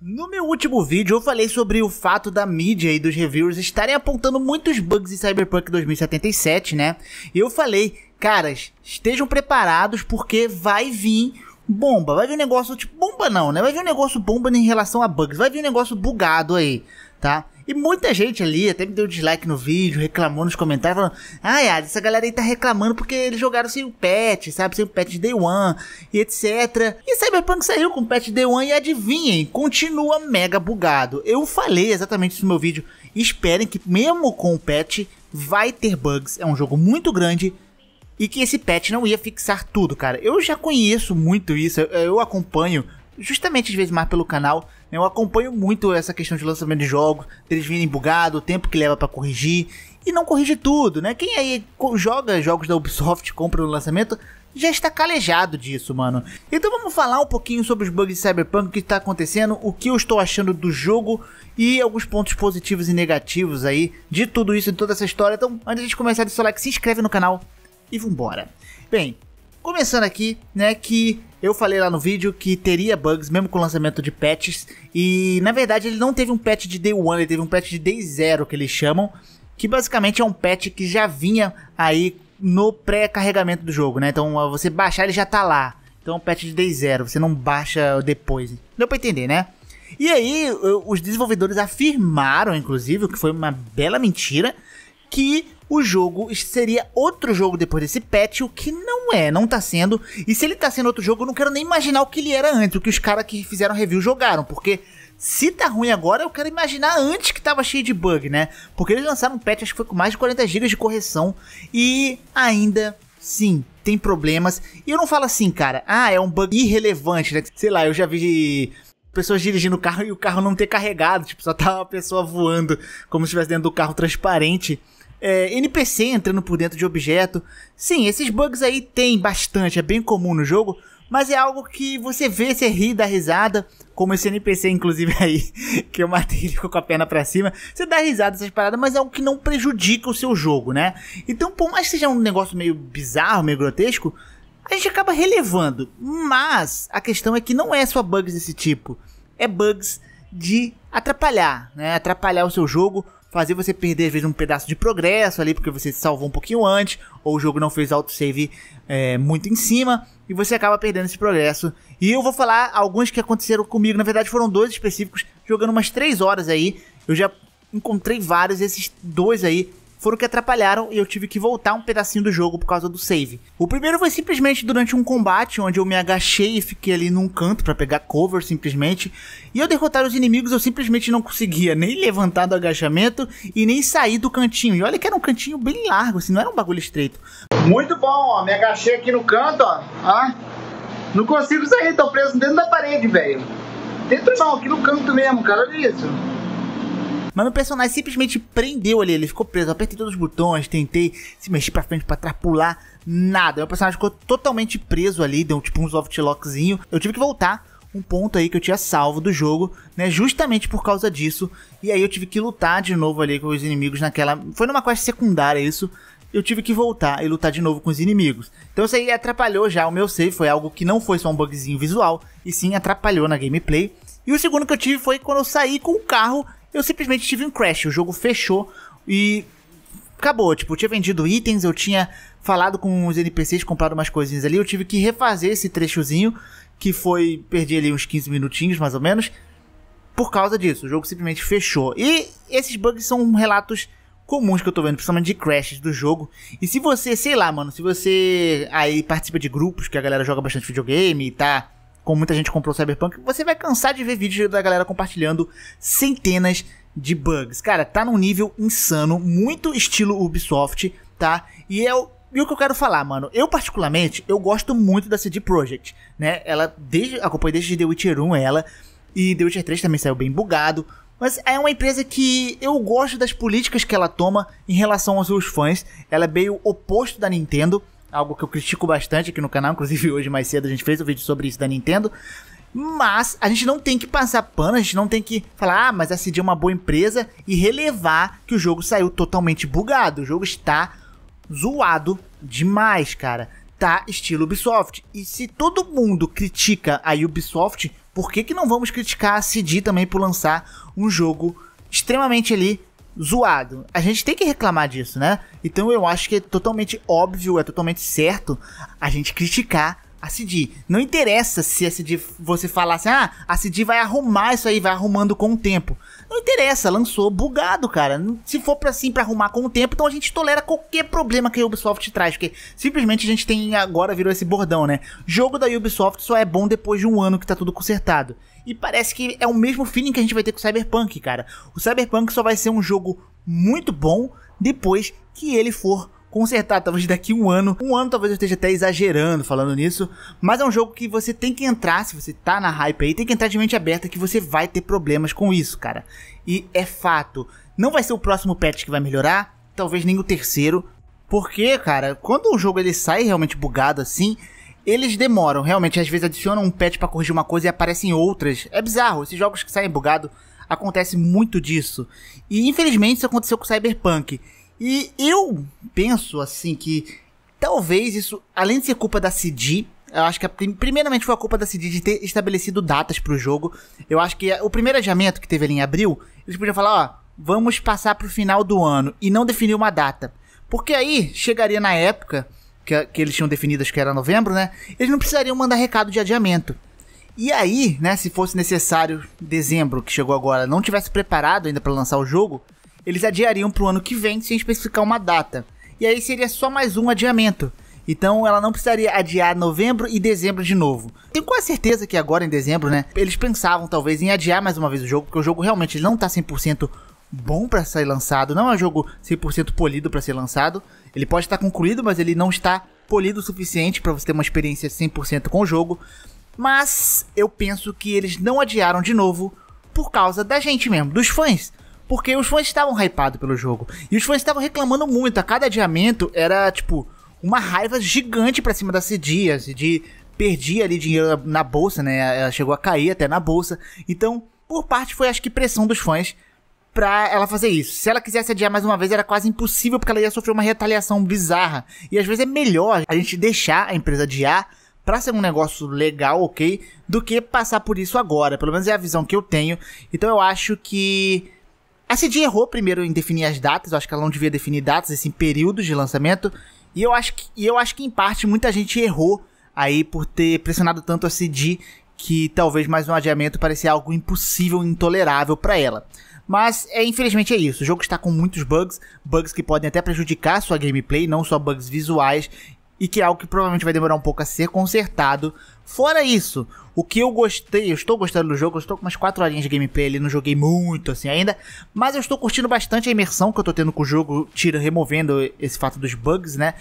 No meu último vídeo, eu falei sobre o fato da mídia e dos reviewers estarem apontando muitos bugs em Cyberpunk 2077, né? E eu falei, caras, estejam preparados porque vai vir bomba. Vai vir um negócio, tipo, bomba não, né? Vai vir um negócio bomba em relação a bugs. Vai vir um negócio bugado aí, tá? E muita gente ali até me deu dislike no vídeo, reclamou nos comentários, falando: Ah, essa galera aí tá reclamando porque eles jogaram sem o patch, sabe? Sem o patch Day One e etc. E Cyberpunk saiu com o patch Day One e adivinhem, continua mega bugado. Eu falei exatamente isso no meu vídeo. Esperem que, mesmo com o patch, vai ter bugs. É um jogo muito grande, e que esse patch não ia fixar tudo, cara. Eu já conheço muito isso, eu, acompanho justamente às vezes mais pelo canal. Né? Eu acompanho muito essa questão de lançamento de jogos, deles virem bugado, o tempo que leva para corrigir. E não corrige tudo, né? Quem aí joga jogos da Ubisoft, compra no lançamento, já está calejado disso, mano. Então vamos falar um pouquinho sobre os bugs de Cyberpunk, o que está acontecendo, o que eu estou achando do jogo e alguns pontos positivos e negativos aí de tudo isso, de toda essa história. Então, antes de começar, deixa o seu like, se inscreve no canal e vambora. Bem, começando aqui, né, que eu falei lá no vídeo que teria bugs, mesmo com o lançamento de patches. E na verdade ele não teve um patch de day one, ele teve um patch de day zero que eles chamam. Que basicamente é um patch que já vinha aí no pré-carregamento do jogo, né? Então você baixar ele já tá lá. Então é um patch de day zero, você não baixa depois. Deu pra entender, né? E aí, os desenvolvedores afirmaram, inclusive, que foi uma bela mentira, que o jogo seria outro jogo depois desse patch, o que não é, não tá sendo. E se ele tá sendo outro jogo, eu não quero nem imaginar o que ele era antes, o que os caras que fizeram review jogaram, porque se tá ruim agora, eu quero imaginar antes que tava cheio de bug, né? Porque eles lançaram um patch, acho que foi com mais de 40 GB de correção e ainda sim, tem problemas. E eu não falo assim, cara, ah, é um bug irrelevante, né? Sei lá, eu já vi pessoas dirigindo o carro e o carro não ter carregado, tipo, só tava tá uma pessoa voando como se estivesse dentro do carro transparente é, NPC entrando por dentro de objeto. Sim, esses bugs aí tem bastante, é bem comum no jogo, mas é algo que você vê, você ri, dá risada, como esse NPC, inclusive, aí, que eu matei, ele ficou com a perna pra cima. Você dá risada essas paradas, mas é algo que não prejudica o seu jogo, né? Então, por mais que seja um negócio meio bizarro, meio grotesco, a gente acaba relevando. Mas a questão é que não é só bugs desse tipo, é bugs de atrapalhar, né? Atrapalhar o seu jogo, fazer você perder às vezes um pedaço de progresso ali porque você salvou um pouquinho antes ou o jogo não fez autosave é, muito em cima e você acaba perdendo esse progresso. E eu vou falar alguns que aconteceram comigo, na verdade foram dois específicos, jogando umas 3 horas aí, eu já encontrei vários, esses dois aí foram que atrapalharam e eu tive que voltar um pedacinho do jogo por causa do save. O primeiro foi simplesmente durante um combate onde eu me agachei e fiquei ali num canto para pegar cover simplesmente. E eu derrotar os inimigos eu simplesmente não conseguia nem levantar do agachamento e nem sair do cantinho. E olha que era um cantinho bem largo, assim, não era um bagulho estreito. Muito bom, ó, me agachei aqui no canto, ó. Ah, não consigo sair, tô preso dentro da parede, velho. Dentro não, aqui no canto mesmo, cara, olha isso. Mas meu personagem simplesmente prendeu ali, ele ficou preso. Eu apertei todos os botões, tentei se mexer pra frente, pra trás, pular, nada. Meu personagem ficou totalmente preso ali, deu tipo um soft lockzinho. Eu tive que voltar um ponto aí que eu tinha salvo do jogo, né? Justamente por causa disso. E aí eu tive que lutar de novo ali com os inimigos naquela. Foi numa quest secundária isso. Eu tive que voltar e lutar de novo com os inimigos. Então isso aí atrapalhou já o meu save. Foi algo que não foi só um bugzinho visual, e sim atrapalhou na gameplay. E o segundo que eu tive foi quando eu saí com o carro eu simplesmente tive um crash, o jogo fechou e acabou. Tipo, eu tinha vendido itens, eu tinha falado com os NPCs, comprado umas coisinhas ali, eu tive que refazer esse trechozinho, que foi, perdi ali uns 15 minutinhos mais ou menos, por causa disso. O jogo simplesmente fechou. E esses bugs são relatos comuns que eu tô vendo, principalmente de crashes do jogo. E se você, sei lá, mano, se você aí participa de grupos que a galera joga bastante videogame e tá como muita gente comprou Cyberpunk, você vai cansar de ver vídeos da galera compartilhando centenas de bugs. Cara, tá num nível insano, muito estilo Ubisoft, tá? E é o e o que eu quero falar, mano, eu particularmente, eu gosto muito da CD Projekt, né? Ela desde acompanhei desde The Witcher 1 ela e The Witcher 3 também saiu bem bugado, mas é uma empresa que eu gosto das políticas que ela toma em relação aos seus fãs. Ela é meio oposto da Nintendo, algo que eu critico bastante aqui no canal, inclusive hoje mais cedo a gente fez um vídeo sobre isso da Nintendo. Mas a gente não tem que passar pano, a gente não tem que falar, ah, mas a CD é uma boa empresa e relevar que o jogo saiu totalmente bugado. O jogo está zoado demais, cara. Tá estilo Ubisoft. E se todo mundo critica a Ubisoft, por que, que não vamos criticar a CD também por lançar um jogo extremamente ali zoado. A gente tem que reclamar disso, né? Então eu acho que é totalmente óbvio, é totalmente certo a gente criticar a CD. Não interessa se a CD você falar assim, ah, a CD vai arrumar isso aí, vai arrumando com o tempo. Não interessa, lançou bugado, cara. Se for para assim para arrumar com o tempo, então a gente tolera qualquer problema que a Ubisoft traz, porque simplesmente a gente tem agora virou esse bordão, né? Jogo da Ubisoft só é bom depois de um ano que tá tudo consertado. E parece que é o mesmo feeling que a gente vai ter com o Cyberpunk, cara. O Cyberpunk só vai ser um jogo muito bom depois que ele for consertar, talvez daqui um ano. Um ano talvez eu esteja até exagerando falando nisso, mas é um jogo que você tem que entrar, se você tá na hype aí, tem que entrar de mente aberta que você vai ter problemas com isso, cara. E é fato. Não vai ser o próximo patch que vai melhorar, talvez nem o terceiro, porque, cara, quando o jogo ele sai realmente bugado assim, eles demoram, realmente, às vezes adicionam um patch para corrigir uma coisa e aparecem outras. É bizarro, esses jogos que saem bugado acontece muito disso. E infelizmente isso aconteceu com Cyberpunk. E eu penso assim que talvez isso, além de ser culpa da CD, eu acho que a, primeiramente foi a culpa da CD de ter estabelecido datas para o jogo. Eu acho que o primeiro adiamento que teve ali em abril, eles podiam falar, ó, vamos passar para o final do ano e não definir uma data. Porque aí chegaria na época que, que eles tinham definido, acho que era novembro, né? Eles não precisariam mandar recado de adiamento. E aí, né, se fosse necessário dezembro, que chegou agora, não tivesse preparado ainda para lançar o jogo, eles adiariam para o ano que vem sem especificar uma data. E aí seria só mais um adiamento. Então ela não precisaria adiar novembro e dezembro de novo. Tenho quase certeza que agora em dezembro, né? Eles pensavam talvez em adiar mais uma vez o jogo, porque o jogo realmente não tá 100% bom para ser lançado, não é um jogo 100% polido para ser lançado. Ele pode estar concluído, mas ele não está polido o suficiente para você ter uma experiência 100% com o jogo. Mas eu penso que eles não adiaram de novo por causa da gente mesmo, dos fãs. Porque os fãs estavam hypados pelo jogo. E os fãs estavam reclamando muito. A cada adiamento era, tipo, uma raiva gigante pra cima da A De perdia ali dinheiro na bolsa, né? Ela chegou a cair até na bolsa. Então, por parte, foi acho que pressão dos fãs pra ela fazer isso. Se ela quisesse adiar mais uma vez, era quase impossível, porque ela ia sofrer uma retaliação bizarra. E às vezes é melhor a gente deixar a empresa adiar pra ser um negócio legal, ok, do que passar por isso agora. Pelo menos é a visão que eu tenho. Então eu acho que a CD errou primeiro em definir as datas, eu acho que ela não devia definir datas, assim, períodos de lançamento. E eu acho que, e eu acho que em parte muita gente errou aí por ter pressionado tanto a CD que talvez mais um adiamento parecia algo impossível intolerável para ela. Mas é, infelizmente é isso. O jogo está com muitos bugs, bugs que podem até prejudicar sua gameplay, não só bugs visuais, e que é algo que provavelmente vai demorar um pouco a ser consertado, Fora isso, o que eu gostei, eu estou gostando do jogo, eu estou com umas 4 horinhas de gameplay ali, não joguei muito assim ainda, mas eu estou curtindo bastante a imersão que eu estou tendo com o jogo, tira, removendo esse fato dos bugs, né?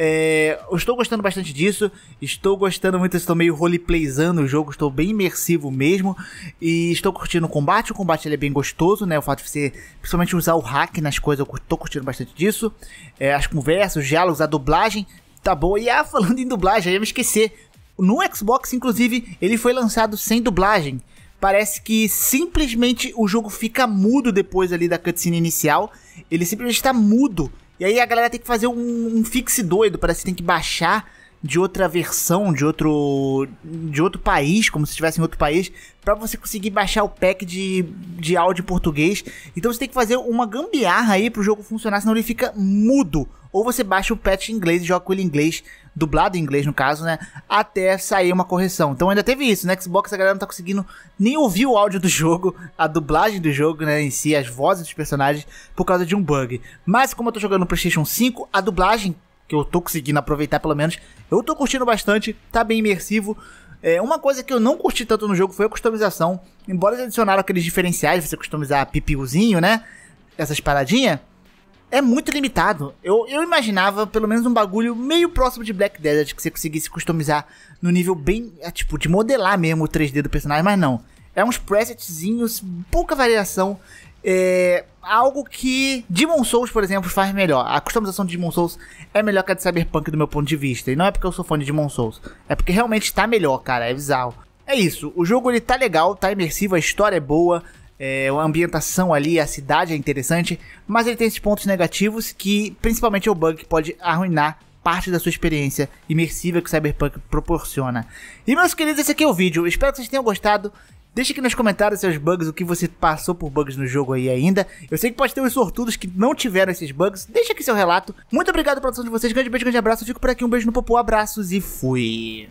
É, eu estou gostando bastante disso, estou gostando muito, estou meio roleplayzando o jogo, estou bem imersivo mesmo e estou curtindo o combate. O combate ele é bem gostoso, né? O fato de você principalmente usar o hack nas coisas, eu estou curtindo bastante disso. É, as conversas, os diálogos, a dublagem tá boa. E ah, falando em dublagem, eu ia me esquecer no Xbox, inclusive, ele foi lançado sem dublagem. Parece que simplesmente o jogo fica mudo depois ali da cutscene inicial. Ele simplesmente está mudo. E aí a galera tem que fazer um, um fixe doido. Parece que tem que baixar de outra versão, de outro de outro país, como se estivesse em outro país, para você conseguir baixar o pack de, de áudio em português. Então você tem que fazer uma gambiarra aí pro jogo funcionar, senão ele fica mudo. Ou você baixa o patch em inglês e joga com ele em inglês dublado em inglês no caso, né? Até sair uma correção. Então ainda teve isso, né? Xbox a galera não tá conseguindo nem ouvir o áudio do jogo, a dublagem do jogo, né, em si, as vozes dos personagens, por causa de um bug. Mas como eu tô jogando no PlayStation 5, a dublagem, que eu tô conseguindo aproveitar pelo menos, eu tô curtindo bastante, tá bem imersivo. É, uma coisa que eu não curti tanto no jogo foi a customização. Embora eles adicionaram aqueles diferenciais, você customizar pipiuzinho, né? Essas paradinhas é muito limitado. Eu, eu imaginava pelo menos um bagulho meio próximo de Black Desert que você conseguisse customizar no nível bem. É, tipo, de modelar mesmo o 3D do personagem, mas não. É uns presetzinhos, pouca variação. É algo que Demon Souls, por exemplo, faz melhor. A customização de Demon Souls é melhor que a de Cyberpunk do meu ponto de vista. E não é porque eu sou fã de Demon Souls. É porque realmente tá melhor, cara. É bizarro. É isso. O jogo ele tá legal, tá imersivo, a história é boa. É, a ambientação ali, a cidade é interessante, mas ele tem esses pontos negativos que, principalmente, é o bug que pode arruinar parte da sua experiência imersiva que Cyberpunk proporciona. E, meus queridos, esse aqui é o vídeo. Espero que vocês tenham gostado. Deixa aqui nos comentários seus bugs, o que você passou por bugs no jogo aí ainda. Eu sei que pode ter uns sortudos que não tiveram esses bugs. Deixa aqui seu relato. Muito obrigado pela atenção de vocês. Grande beijo, grande abraço. Eu fico por aqui. Um beijo no popô, abraços e fui.